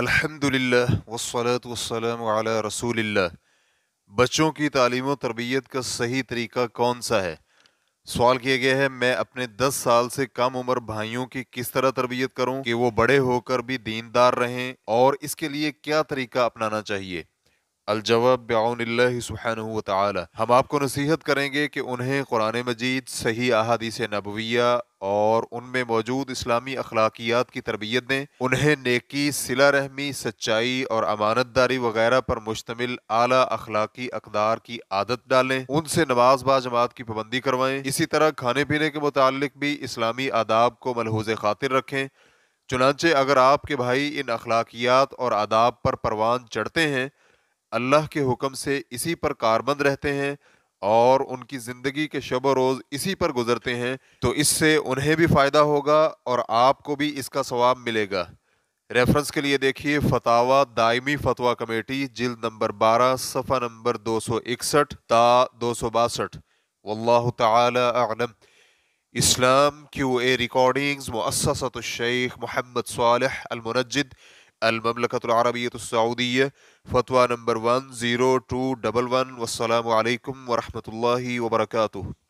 الحمد للہ وسلاۃ وسلم علیہ رسول اللہ بچوں کی تعلیم و تربیت کا صحیح طریقہ کون سا ہے سوال کیا گیا ہے میں اپنے دس سال سے کم عمر بھائیوں کی کس طرح تربیت کروں کہ وہ بڑے ہو کر بھی دیندار رہیں اور اس کے لیے کیا طریقہ اپنانا چاہیے الجواب بعون اللہ سبحانہ وتعالی ہم آپ کو نصیحت کریں گے کہ انہیں قرآن مجید صحیح احادیث نبویہ اور ان میں موجود اسلامی اخلاقیات کی تربیت دیں انہیں نیکی سلا رحمی سچائی اور امانت داری وغیرہ پر مشتمل اعلیٰ اخلاقی اقدار کی عادت ڈالیں ان سے نماز با جماعت کی پابندی کروائیں اسی طرح کھانے پینے کے متعلق بھی اسلامی آداب کو ملحوظ خاطر رکھیں چنانچہ اگر آپ کے بھائی ان اخلاقیات اور آداب پر پروان چڑھتے ہیں اللہ کے حکم سے اسی پر کاربند رہتے ہیں اور ان کی زندگی کے شب و روز اسی پر گزرتے ہیں تو اس سے انہیں بھی فائدہ ہوگا اور آپ کو بھی اس کا ثواب ملے گا ریفرنس کے لیے دیکھیے فتوا دائمی فتوا کمیٹی جلد نمبر بارہ صفحہ نمبر دو سو اکسٹھ تا دو سو باسٹھ واللہ تعالی اعلم اسلام کیو اے ریکارڈنگز مؤسسۃ الشیخ محمد صالح المنجد المملكة العربية السعودية فتوى نمبر 10211 والسلام عليكم ورحمة الله وبركاته